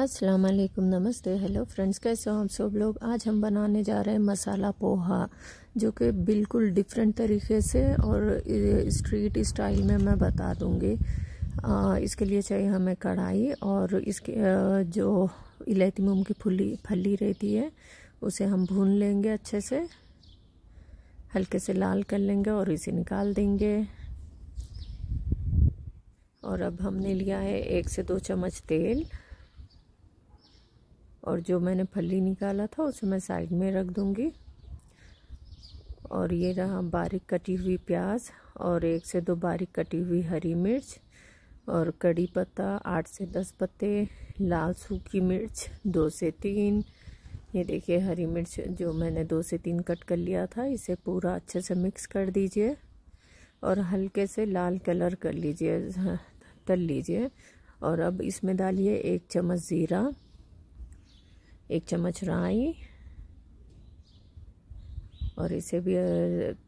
अस्सलाम वालेकुम नमस्ते हेलो फ्रेंड्स कैसे हो आप सब लोग आज हम बनाने जा रहे हैं मसाला पोहा जो कि बिल्कुल डिफरेंट तरीके से और स्ट्रीट स्टाइल में मैं बता दूंगी आ, इसके लिए चाहिए हमें कढ़ाई और इसके जो इलायची मूंग की फुली फली रहती है उसे हम भून लेंगे अच्छे से हल्के से लाल कर लेंगे और इसे निकाल देंगे और अब हमने लिया है एक से दो चम्मच तेल और जो मैंने फली निकाला था उसे मैं साइड में रख दूँगी और ये रहा बारीक कटी हुई प्याज और एक से दो बारीक कटी हुई हरी मिर्च और कड़ी पत्ता आठ से दस पत्ते लाल सूखी मिर्च दो से तीन ये देखिए हरी मिर्च जो मैंने दो से तीन कट कर लिया था इसे पूरा अच्छे से मिक्स कर दीजिए और हल्के से लाल कलर कर लीजिए तल लीजिए और अब इसमें डालिए एक चम्मच ज़ीरा एक चम्मच राई और इसे भी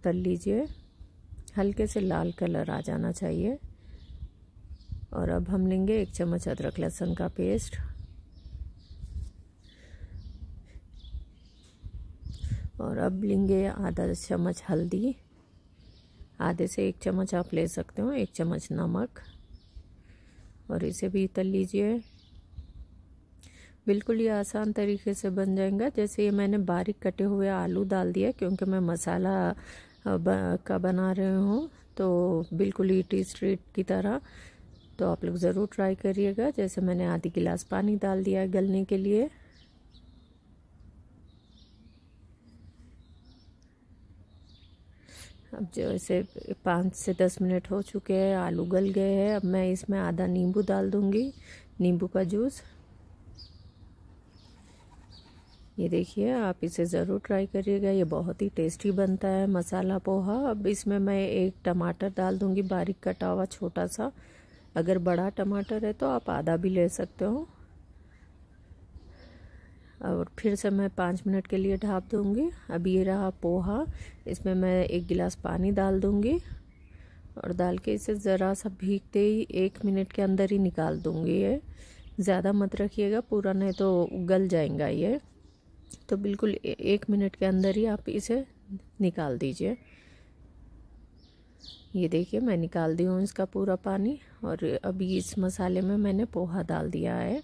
तल लीजिए हल्के से लाल कलर आ जाना चाहिए और अब हम लेंगे एक चम्मच अदरक लहसुन का पेस्ट और अब लेंगे आधा चम्मच हल्दी आधे से एक चम्मच आप ले सकते हो एक चम्मच नमक और इसे भी तल लीजिए बिल्कुल ये आसान तरीके से बन जाएगा जैसे ये मैंने बारीक कटे हुए आलू डाल दिया क्योंकि मैं मसाला का बना रहे हूँ तो बिल्कुल ईटी स्ट्रीट की तरह तो आप लोग ज़रूर ट्राई करिएगा जैसे मैंने आधी गिलास पानी डाल दिया है गलने के लिए अब जो ऐसे पाँच से दस मिनट हो चुके हैं आलू गल गए हैं अब मैं इसमें आधा नींबू डाल दूँगी नींबू का जूस ये देखिए आप इसे ज़रूर ट्राई करिएगा ये बहुत ही टेस्टी बनता है मसाला पोहा अब इसमें मैं एक टमाटर डाल दूँगी बारीक कटा हुआ छोटा सा अगर बड़ा टमाटर है तो आप आधा भी ले सकते हो और फिर से मैं पाँच मिनट के लिए ढाप दूँगी अब ये रहा पोहा इसमें मैं एक गिलास पानी डाल दूँगी और डाल के इसे ज़रा सा भीगते ही एक मिनट के अंदर ही निकाल दूँगी ये ज़्यादा मत रखिएगा पूरा नहीं तो गल जाएगा ये तो बिल्कुल एक मिनट के अंदर ही आप इसे निकाल दीजिए ये देखिए मैं निकाल दी हूँ इसका पूरा पानी और अभी इस मसाले में मैंने पोहा डाल दिया है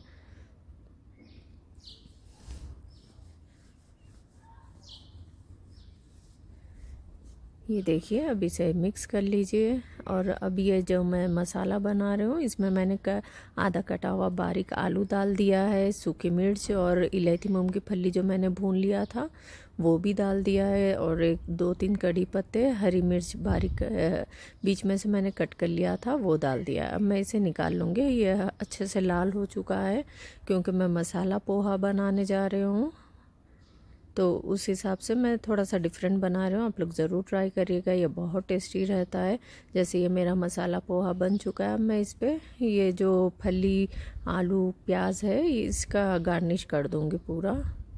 ये देखिए अब इसे मिक्स कर लीजिए और अब ये जो मैं मसाला बना रही हूँ इसमें मैंने का आधा कटा हुआ बारीक आलू डाल दिया है सूखी मिर्च और इलायची मूंग की फली जो मैंने भून लिया था वो भी डाल दिया है और एक दो तीन कड़ी पत्ते हरी मिर्च बारीक बीच में से मैंने कट कर लिया था वो डाल दिया अब मैं इसे निकाल लूँगी ये अच्छे से लाल हो चुका है क्योंकि मैं मसाला पोहा बनाने जा रही हूँ तो उस हिसाब से मैं थोड़ा सा डिफरेंट बना रही हूँ आप लोग ज़रूर ट्राई करिएगा ये बहुत टेस्टी रहता है जैसे ये मेरा मसाला पोहा बन चुका है अब मैं इस पर ये जो फली आलू प्याज है इसका गार्निश कर दूँगी पूरा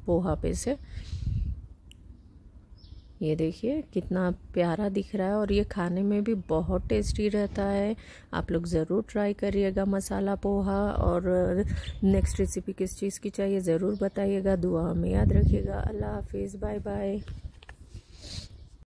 पोहा पे से ये देखिए कितना प्यारा दिख रहा है और ये खाने में भी बहुत टेस्टी रहता है आप लोग ज़रूर ट्राई करिएगा मसाला पोहा और नेक्स्ट रेसिपी किस चीज़ की चाहिए ज़रूर बताइएगा दुआ में याद रखिएगा अल्लाह हाफिज़ बाय बाय